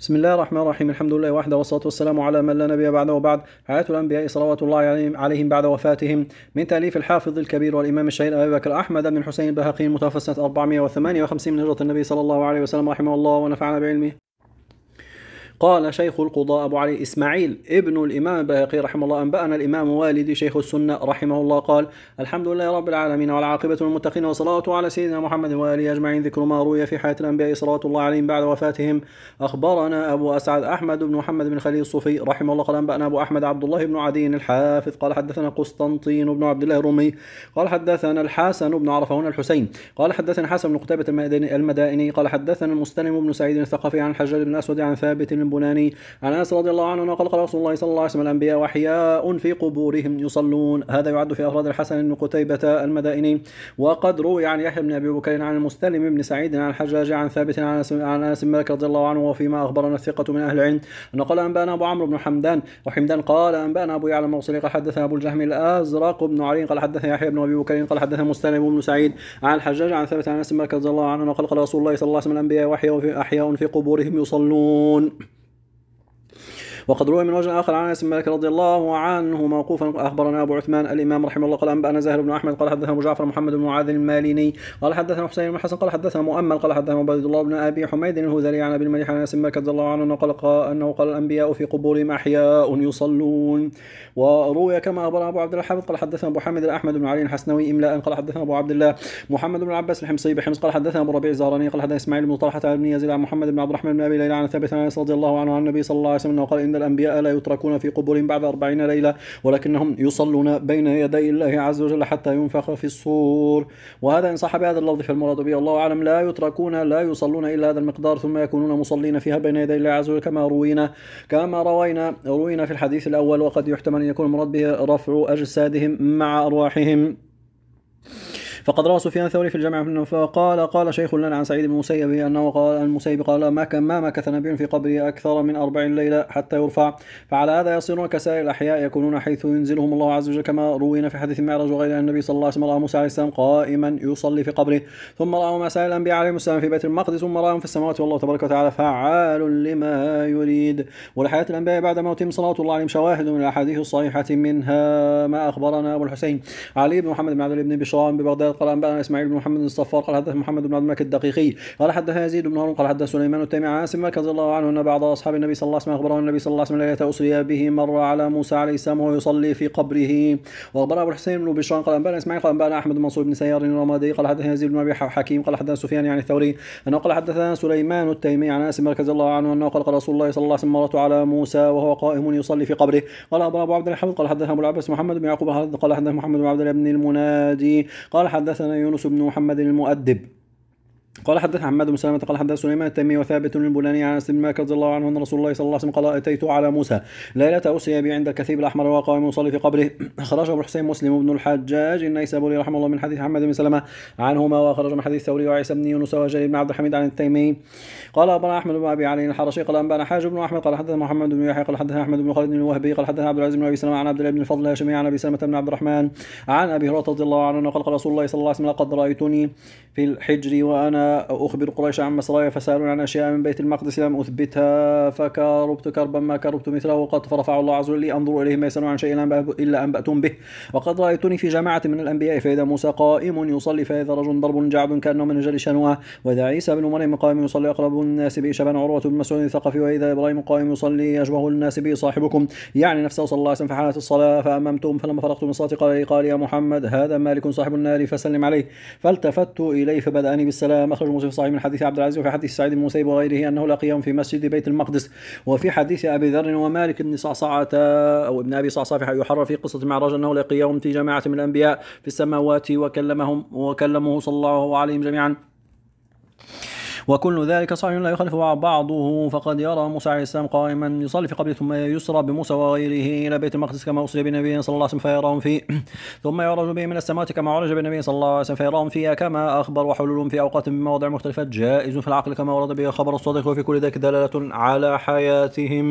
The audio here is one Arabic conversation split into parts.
بسم الله الرحمن الرحيم الحمد لله وحده والصلاة والسلام على من لا نبي بعده وبعد حياة الأنبياء صلوات الله عليهم, عليهم بعد وفاتهم من تأليف الحافظ الكبير والإمام الشهير أبي بكر أحمد بن حسين البهقي المتوفى سنة 458 من هجرة النبي صلى الله عليه وسلم رحمه الله ونفعنا بعلمه قال شيخ القضاء أبو علي إسماعيل ابن الإمام البيهقي رحمه الله أنبأنا الإمام والدي شيخ السنة رحمه الله قال الحمد لله رب العالمين والعاقبة المتقين والصلاة على سيدنا محمد وآله أجمعين ذكر ما روي في حياة الأنبياء صلاة الله عليهم بعد وفاتهم أخبرنا أبو أسعد أحمد بن محمد بن خليل الصوفي رحمه الله قال أنبأنا أبو أحمد عبد الله بن عدي الحافظ قال حدثنا قسطنطين بن عبد الله الرومي قال حدثنا الحسن بن عرفة هنا الحسين قال حدثنا حسن بن قتيبة المدائني قال حدثنا المستنم بن سعيد الثقفي عن الحجاج بن أسود عن ثابت البناني عن انس رضي الله عنه قال قال رسول الله صلى الله عليه وسلم الانبياء احياء في قبورهم يصلون هذا يعد في افراد الحسن بن قتيبة المدائني وقد روي عن يحيى بن ابي بكر عن المستلم بن سعيد عن الحجاج عن ثابت عن عن انس مالك رضي الله عنه وفيما اخبرنا الثقة من اهل العلم انه قال انبانا ابو عمرو بن حمدان وحمدان قال انبانا ابو يعلم الموصلي قال حدثنا ابو الجهم الازرق بن علي قال حدثنا يحيى بن ابي بكر قال حدثنا مستلم بن سعيد عن الحجاج عن ثابت عن انس مالك رضي الله عنه قال قال رسول الله صلى الله عليه وسلم الانبياء احياء في قبورهم يصلون وقد روي من وجه آخر عن أنس مالك رضي الله عنه موقوفا أخبرنا أبو عثمان الإمام رحمه الله قال أنبأنا زهر بن أحمد قال حدثنا أبو جعفر محمد بن معاذ الماليني قال حدثنا حسين بن حسن قال حدثنا مؤمل قال حدثنا عبيد الله بن أبي حميد الهذلي عن أبي المليح عن أنس مالك رضي الله عنه قال أنه قال الأنبياء في قبورهم أحياء يصلون وروي كما أخبرنا أبو عبد الحافظ قال حدثنا أبو حامد الأحمد بن علي الحسنوي إملاء قال حدثنا أبو عبد الله محمد بن عباس الحمصي بحمص قال حدثنا أبو ربيع الزهراني قال حدثنا إسماعيل بن طلحة بن يزيد عن محمد بن عبد الرحمن بن أبي ليلى عن ثابت بن أنس رضي الله عنه عن النبي صلى الله عليه وسلم قال إن الأنبياء لا يتركون في قبور بعد أربعين ليلة ولكنهم يصلون بين يدي الله عز وجل حتى ينفخ في الصور وهذا إن صح بهذا اللفظ فالمراد به الله أعلم لا يتركون لا يصلون إلا هذا المقدار ثم يكونون مصلين فيها بين يدي الله عز وجل كما روينا كما روينا روينا في الحديث الأول وقد يحتمل أن يكون المراد به رفع أجسادهم مع أرواحهم فقد روى سفيان الثوري في الجامع فقال قال شيخ لنا عن سعيد بن المسيب انه قال المسيب قال ما كان ما مكث نبي في قبره اكثر من أربع ليله حتى يرفع فعلى هذا يصيرون كسائر الاحياء يكونون حيث ينزلهم الله عز وجل كما روينا في حديث المعراج وغيره ان النبي صلى الله عليه وسلم راى موسى عليه السلام قائما يصلي في قبره ثم راى سائر الانبياء عليهم السلام في بيت المقدس ثم راهم في السماوات والله تبارك وتعالى فعال لما يريد ولحياه الانبياء بعد موتهم صلوات الله عليهم شواهد من الاحاديث الصحيحه منها ما اخبرنا ابو الحسين علي بن محمد بن عبد بن بشران ببغداد قال أنبأنا إسماعيل بن محمد الصفار قال حدث محمد بن عبد الملك الدقيقي قال حدث يزيد بن هارون قال حدث سليمان التيمي عن عاصم رضي الله عنه أن بعض أصحاب النبي صلى الله عليه وسلم أخبره النبي صلى الله عليه وسلم ليلة أسري به مر على موسى عليه السلام وهو يصلي في قبره وأخبر أبو الحسين بن بشران قال أنبأنا إسماعيل قال أنبأنا أحمد بن منصور بن سيار الرمادي قال حدث يزيد بن أبي حكيم قال حدث سفيان يعني الثوري أنه قال حدثنا سليمان التيمي عن عاصم رضي الله عنه أنه قال قال رسول الله صلى الله عليه وسلم مرت على موسى وهو قائم يصلي في قبره قال أبو عبد الحميد قال حدثنا أبو العباس محمد بن يعقوب قال حدث محمد بن عبد الله بن المنادي قال حدثنا يونس بن محمد المؤدب قال حدث حماد بن سلمة قال حدث سليمان التميمي وثابت البناني عن انس بن مالك رضي الله عنه ان رسول الله صلى الله عليه وسلم قال اتيت على موسى ليلة اسري بي عند الكثيب الاحمر وهو قائم يصلي في قبره اخرج ابو الحسين مسلم بن الحجاج النيسابوري رحمه الله من حديث حماد بن سلمة عنهما واخرج من حديث ثوري وعيسى بن يونس وجرير بن عبد الحميد عن التيمي قال ابن احمد بن ابي علي الحرشي قال انبانا حاج بن احمد قال حدث محمد بن يحيى قال حدث احمد بن خالد بن الوهبي قال حدث عبد العزيز بن ابي سلمة عن عبد الله بن الفضل هاشمي عن ابي سلمة بن عبد الرحمن عن ابي هريرة رضي الله عنه قال قال رسول الله صلى الله عليه وسلم لقد رايتني في الحجر وانا أو أخبر قريش عن مسراي فسألوني عن أشياء من بيت المقدس لم أثبتها فكربت كربا ما كربت مثله وقد فرفع الله عز وجل لي أنظر إليهم ما يسألون عن شيء إلا أنبأتهم به وقد رأيتني في جماعة من الأنبياء فإذا موسى قائم يصلي فإذا رجل ضرب جعب كأنه من جل شنواه وإذا عيسى بن مريم قائم يصلي أقرب الناس به شبان عروة بن مسعود الثقفي وإذا إبراهيم قائم يصلي أشبه الناس به صاحبكم يعني نفسه صلى الله عليه وسلم في حالة الصلاة فأممتهم فلما فرغت من صلاتي قال لي قال يا محمد هذا مالك صاحب النار فسلم عليه فالتفت إليه فبدأني بالسلام مخرج مسلم صحيح من حديث عبد العزيز وفي حديث سعيد بن مسيب وغيره انه لقيهم في مسجد بيت المقدس وفي حديث ابي ذر ومالك بن صعصعه او ابن ابي صعصعه يحرر في قصه المعراج انه لقيهم في جماعه من الانبياء في السماوات وكلمهم وكلمه صلى الله عليهم جميعا وكل ذلك صحيح لا يخالف بعضه فقد يرى موسى عليه السلام قائما يصلي في قبله ثم يسرى بموسى وغيره إلى بيت المقدس كما أسري بالنبي صلى الله عليه وسلم فيراهم فيه ثم يعرج به من السماوات كما عرج بالنبي صلى الله عليه وسلم فيراهم فيها كما أخبر وحلول في أوقات من مواضع مختلفة جائز في العقل كما ورد به خبر الصادق وفي كل ذلك دلالة على حياتهم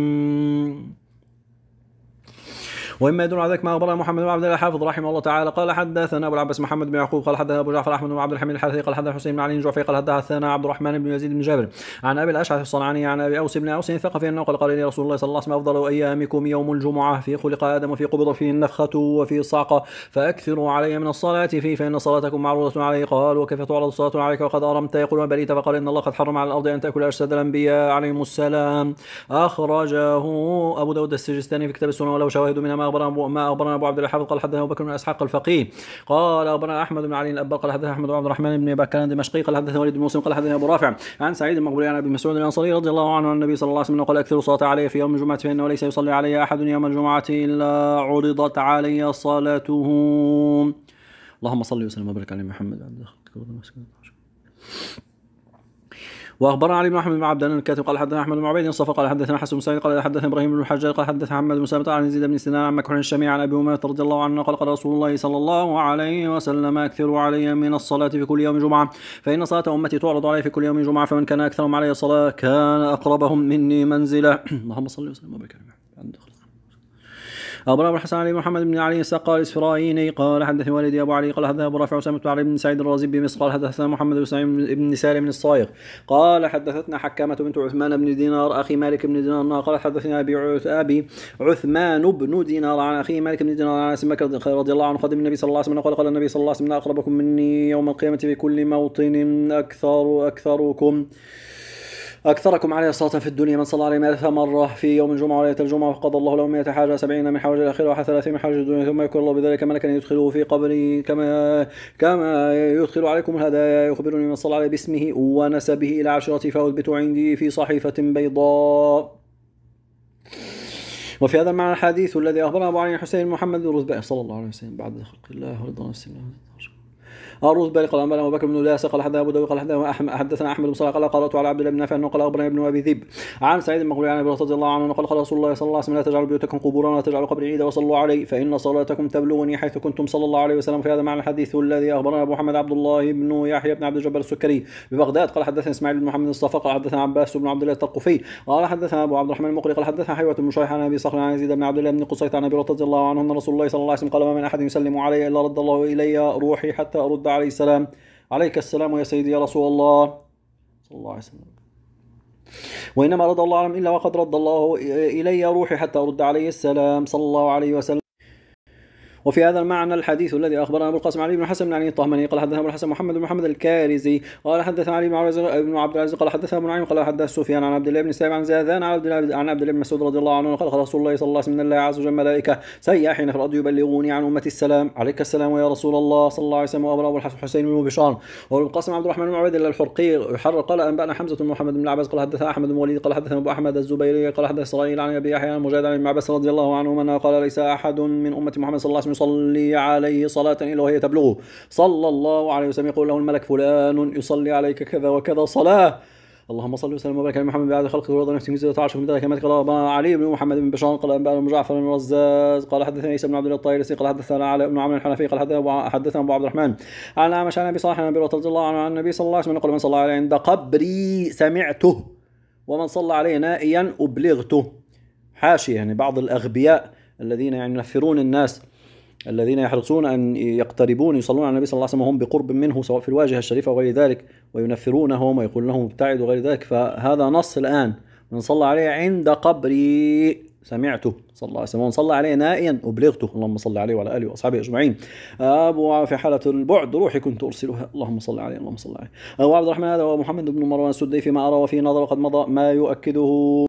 واما يدل على ذلك ما اخبرنا محمد بن عبد الله الحافظ رحمه الله تعالى قال حدثنا ابو العباس محمد بن يعقوب قال حدثنا ابو جعفر احمد بن عبد الحميد الحارثي قال حدثنا حسين بن علي الجعفي قال حدثنا عبد الرحمن بن يزيد بن جابر عن ابي الاشعث الصنعاني عن ابي اوس بن اوس الثقفي انه قال قال لي رسول الله صلى الله عليه وسلم افضل ايامكم يوم الجمعه في خلق ادم وفي قبض فيه النفخه وفي الصعقه فاكثروا علي من الصلاه فيه فان صلاتكم معروضه علي قال وكيف تعرض الصلاه عليك وقد ارمت ما بريت فقال ان الله قد حرم على الارض ان تاكل اجساد الانبياء عليهم السلام اخرجه ابو داود السجستاني في كتاب السنه ولو شواهد منها ما اخبرنا ما اخبرنا ابو عبد الحافظ قال حدثنا ابو بكر بن اسحاق الفقيه قال اخبرنا احمد بن علي الأبقى قال حدثنا احمد بن عبد الرحمن بن بكان الدمشقي قال حدثنا وليد بن مسلم قال حدثنا ابو رافع عن سعيد المقبولي عن ابي مسعود الانصاري رضي الله عنه عن النبي صلى الله عليه وسلم قال أكثر الصلاه علي في يوم الجمعه فانه ليس يصلي علي احد يوم الجمعه الا عرضت علي صلاته اللهم صل وسلم وبارك على محمد عبد الله واخبرنا علي بن احمد بن عبد الله الكاتب قال حدثنا احمد بن عبيد صفر قال حدثنا حسن بن سعيد قال حدثنا ابراهيم بن الحجاج قال حدثنا محمد بن سلمة عن يزيد بن سنان عن مكحول الشامي عن ابي امامه رضي الله عنه قال قال رسول الله صلى الله عليه وسلم اكثروا علي من الصلاه في كل يوم جمعه فان صلاه امتي تعرض علي في كل يوم جمعه فمن كان اكثرهم علي صلاه كان اقربهم مني منزله اللهم صل وسلم وبارك على محمد أبو أبرار الحسن علي محمد بن علي السقى الإسفرايني قال حدث والدي أبو علي قال هذا أبو رافع أسامة بن علي بن سعيد الرازي بمصر قال حدثنا محمد بن سعيد بن سالم الصايغ قال حدثتنا حكامة بنت عثمان بن دينار أخي مالك بن دينار قال حدثنا أبي أبي عثمان بن دينار عن أخي مالك بن دينار عن سمك رضي الله عنه خادم النبي صلى الله عليه وسلم قال قال النبي صلى الله عليه وسلم أقربكم مني يوم القيامة في كل موطن أكثر أكثركم أكثركم عليه صلاة في الدنيا من صلى عليه مئة مرة في يوم الجمعة وليلة الجمعة فقضى الله له مئة حاجة سبعين من حوائج الأخيرة واحد ثلاثين من حوائج الدنيا ثم يكون الله بذلك ملكا يدخله في قبري كما كما يدخل عليكم الهدايا يخبرني من صلى عليه باسمه ونسبه إلى عشرتي فأثبت عندي في صحيفة بيضاء وفي هذا المعنى الحديث الذي أخبرنا أبو علي حسين محمد الرزبائي صلى الله عليه وسلم بعد خلق الله ورضا نفسه أروز بالي قال أنبأنا أبو بكر بن الياس قال حدثنا أبو داود قال حدثنا أحمد حدثنا أحمد بن صالح قال قرأت على عبد الله بن نافع أنه قال أخبرنا ابن أبي ذئب عن سعيد المقبول عن أبي رضي الله عنه قال قال رسول الله صلى الله عليه وسلم لا تجعلوا بيوتكم قبورا ولا تجعلوا قبري عيدا وصلوا علي فإن صلاتكم تبلغني حيث كنتم صلى الله عليه وسلم في هذا معنى الحديث الذي أخبرنا أبو محمد عبد الله بن يحيى بن عبد الجبار السكري ببغداد قال حدثنا إسماعيل بن محمد الصفا قال حدثنا عباس بن عبد الله الثقفي قال حدثنا أبو عبد الرحمن المقري قال حدثنا حيوة بن شريح عن أبي صخر عن يزيد بن عبد الله بن قصيت عن أبي رضي الله عنه أن رسول الله صلى الله عليه وسلم قال ما من أحد يسلم علي إلا رد الله إلي روحي حتى أرد عليه السلام عليك السلام يا سيدي يا رسول الله صلى الله عليه وسلم وإنما رضى الله عنهم إلا وقد رد الله إلي روحي حتى أرد عليه السلام صلى الله عليه وسلم وفي هذا المعنى الحديث الذي اخبرنا ابو القاسم علي بن حسن بن علي الطهماني قال حدثنا ابو الحسن محمد بن محمد الكارزي قال حدثنا علي بن عبد العزيز قال حدثنا ابو نعيم قال حدثنا سفيان عن عبد الله بن سعيد عن زيدان عن عبد الله عن عبد الله بن مسعود رضي الله عنه قال قال رسول الله صلى الله عليه وسلم من الله عز وجل ملائكه سياحين في الارض يبلغوني عن امتي السلام عليك السلام يا رسول الله صلى الله عليه وسلم وابو الحسين بن بشار وابو القاسم عبد الرحمن بن عبيد الله الحرقي الحر قال انبانا حمزه بن محمد بن العباس قال حدثنا احمد بن وليد قال حدثنا ابو احمد الزبيري قال حدث اسرائيل عن ابي يحيى مجاهد عن ابن عباس رضي الله عنهما قال ليس احد من امه محمد صلى الله عليه وسلم يصلي عليه صلاة إلا وهي تبلغه صلى الله عليه وسلم يقول له الملك فلان يصلي عليك كذا وكذا صلاة اللهم صل وسلم وبارك على محمد بعد خلقه ورضا نفسه مزيد عرشه من ذلك مالك قال علي بن محمد بن بشار قال انبانا بن جعفر بن رزاز قال حدثنا عيسى بن عبد الله الطيرسي قال حدثنا على ابن عمرو الحنفي قال حدثنا ابو عبد الرحمن عن عامش عن ابي صالح عن رضي الله عنه عن النبي صلى الله عليه وسلم يقول من صلى علي عند قبري سمعته ومن صلى علي نائيا ابلغته حاشيه يعني بعض الاغبياء الذين يعني ينفرون الناس الذين يحرصون أن يقتربون يصلون على النبي صلى الله عليه وسلم وهم بقرب منه سواء في الواجهة الشريفة وغير ذلك وينفرونهم ويقول لهم ابتعدوا وغير ذلك فهذا نص الآن من صلى عليه عند قبري سمعته صلى الله عليه وسلم صلى عليه نائيا أبلغته اللهم صل عليه وعلى آله وأصحابه أجمعين أبو في حالة البعد روحي كنت أرسلها اللهم صل عليه اللهم صل عليه أبو عبد الرحمن هذا ومحمد بن مروان السدي فيما أرى وفي نظر وقد مضى ما يؤكده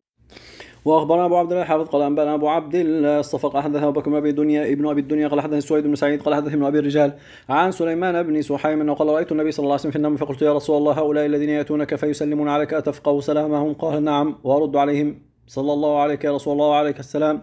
واخبرنا ابو عبد الله الحافظ قال انبانا ابو عبد الله الصفق حدثنا ابو بكر ابي دنيا ابن ابي الدنيا قال حدثني سويد بن سعيد قال حدثني ابن ابي الرجال عن سليمان بن سحيم انه قال رايت النبي صلى الله عليه وسلم في النوم فقلت يا رسول الله هؤلاء الذين ياتونك فيسلمون عليك اتفقه سلامهم قال نعم وارد عليهم صلى الله عليك يا رسول الله وعليك السلام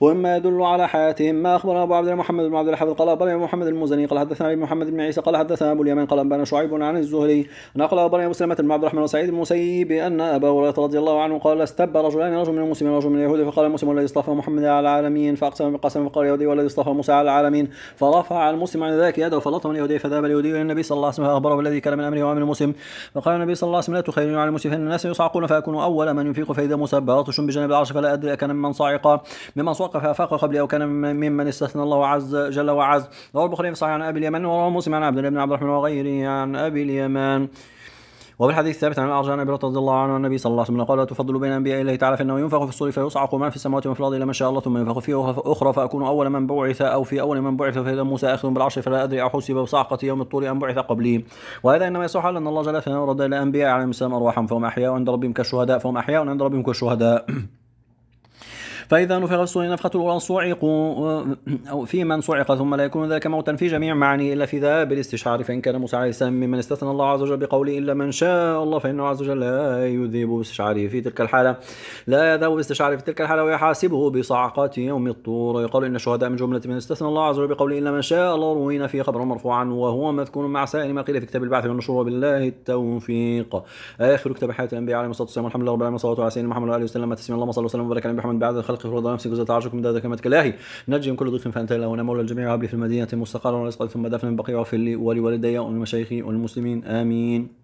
وما يدل على حياتهم ما أخبر أبو عبد الله محمد بن عبد الحفظ قال ابو محمد المزني قال حدثنا أبي محمد بن عيسى قال حدثنا أبو اليمن قال أنبانا شعيب عن الزهري نقل ابو أبو سلمة بن عبد الرحمن وسعيد بن أن أبا هريرة رضي الله عنه قال استب رجلان رجل من المسلمين ورجل من اليهود فقال المسلم الذي اصطفى محمد على العالمين فأقسم بقسم فقال اليهودي والذي اصطفى موسى على العالمين فرفع المسلم عن ذلك يده فلطم اليهودي فذهب اليهودي إلى النبي صلى الله عليه وسلم فأخبره بالذي كان من أمره وأمر المسلم فقال النبي صلى الله عليه وسلم لا تخيلني على المسلم فإن الناس يصعقون فأكون أول من ينفق فإذا مسبرة بجانب العرش فلا أدري أكان ممن صعق ممن صعق وقف فاق قبلي أو كان ممن استثنى الله عز جل وعز رواه البخاري في صحيح عن أبي اليمن وروى مسلم عن عبد الله بن عبد الرحمن وغيره عن أبي اليمن وفي الحديث الثابت عن الأعرج عن أبي رضي الله عنه النبي صلى الله عليه وسلم قال لا تفضل بين أنبياء الله تعالى فإنه ينفخ في الصور فيصعق ما في السماوات وما في الأرض إلا ما شاء الله ثم ينفخ فيه أخرى فأكون أول من بعث أو في أول من بعث فإذا موسى آخر بالعرش فلا أدري أحسب بصعقة يوم الطول أم بعث قبلي وهذا إنما يصح أن الله جل وعلا رد إلى أنبياء عليهم السلام أرواحهم فهم أحياء عند ربهم كالشهداء فهم أحياء عند ربهم كالشهداء فإذا نفخ الصور نفخة الأولى صعقوا أو في من صعق ثم لا يكون ذلك موتا في جميع معاني إلا في ذاب الاستشعار فإن كان موسى عليه السلام ممن استثنى الله عز وجل بقوله إلا من شاء الله فإنه عز وجل لا يذيب باستشعاره في تلك الحالة لا يذهب باستشعاره في تلك الحالة ويحاسبه بصعقة يوم الطور يقال إن الشهداء من جملة من استثنى الله عز وجل بقوله إلا من شاء الله روينا في خبر مرفوعا وهو مذكور مع سائر ما قيل في كتاب البعث والنشور وبالله التوفيق آخر كتاب حياة الأنبياء عليهم الصلاة والسلام والحمد لله رب العالمين والصلاة على سيدنا محمد وآله وسلم تسليما اللهم صل وسلم وبارك على محمد بعد الخلق واقف رضا نفسي جزء تعشق من دادك متكلاهي نجم كل ضيف فانت لا ونمول الجميع عبلي في المدينه مستقرا ورزقا ثم دفن بقيع في لي ولوالدي ومشايخي والمسلمين امين